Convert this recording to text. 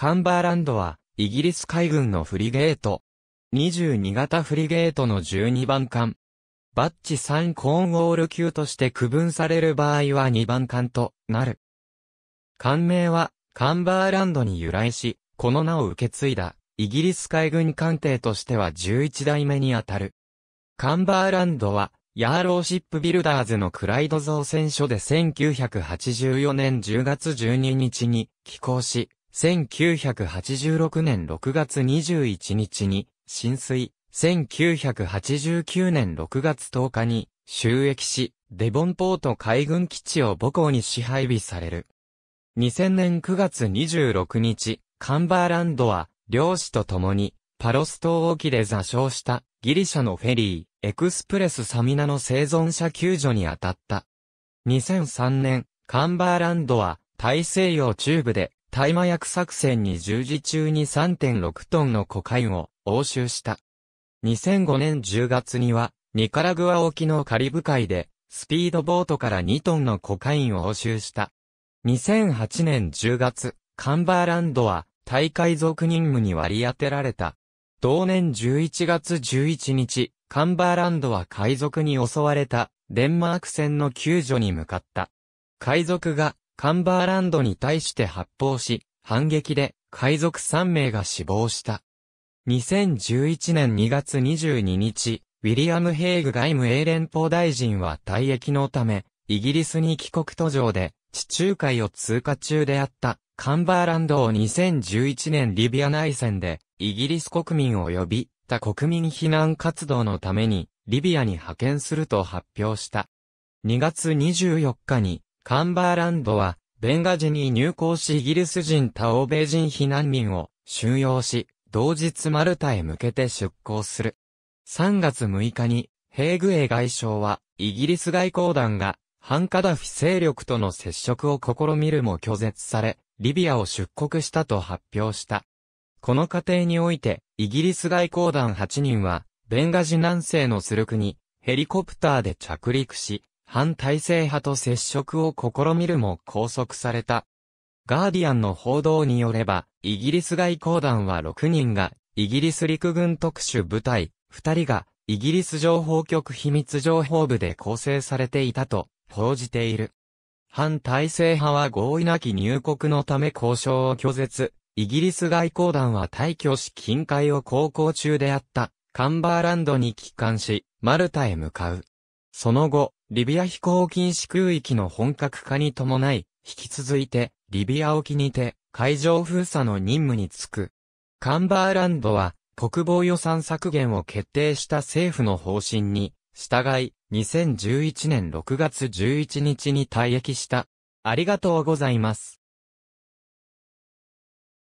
カンバーランドは、イギリス海軍のフリゲート。22型フリゲートの12番艦。バッチ3コーンウォール級として区分される場合は2番艦となる。艦名は、カンバーランドに由来し、この名を受け継いだ、イギリス海軍艦艇としては11代目にあたる。カンバーランドは、ヤーローシップビルダーズのクライド造船所で1984年10月12日に寄港し、1986年6月21日に浸水、1989年6月10日に収益し、デボンポート海軍基地を母校に支配備される。2000年9月26日、カンバーランドは、漁師と共に、パロス島沖で座礁したギリシャのフェリー、エクスプレスサミナの生存者救助に当たった。2003年、カンバーランドは、大西洋中部で大麻薬作戦に従事中に3.6トンのコカインを押収した。2005年10月には、ニカラグア沖のカリブ海で、スピードボートから2トンのコカインを押収した。2008年10月、カンバーランドは、大海賊任務に割り当てられた。同年11月11日、カンバーランドは海賊に襲われた、デンマーク船の救助に向かった。海賊がカンバーランドに対して発砲し、反撃で海賊3名が死亡した。2011年2月22日、ウィリアム・ヘイグ外務英連邦大臣は退役のため、イギリスに帰国途上で、地中海を通過中であったカンバーランドを2011年リビア内戦でイギリス国民を呼び、他国民避難活動のためにリビアに派遣すると発表した。2月24日にカンバーランドは、ベンガジに入港しイギリス人他欧米人避難民を収容し、同日マルタへ向けて出港する。3月6日に、ヘーグエ外相は、イギリス外交団が、ハンカダフィ勢力との接触を試みるも拒絶され、リビアを出国したと発表した。この過程において、イギリス外交団8人は、ベンガジ南西のスルクに、ヘリコプターで着陸し、反体制派と接触を試みるも拘束された。ガーディアンの報道によれば、イギリス外交団は6人が、イギリス陸軍特殊部隊、2人が、イギリス情報局秘密情報部で構成されていたと、報じている。反体制派は合意なき入国のため交渉を拒絶。イギリス外交団は退去し近海を航行中であった、カンバーランドに帰還し、マルタへ向かう。その後、リビア飛行禁止空域の本格化に伴い、引き続いて、リビア沖にて、海上封鎖の任務に就く。カンバーランドは、国防予算削減を決定した政府の方針に、従い、2011年6月11日に退役した。ありがとうございます。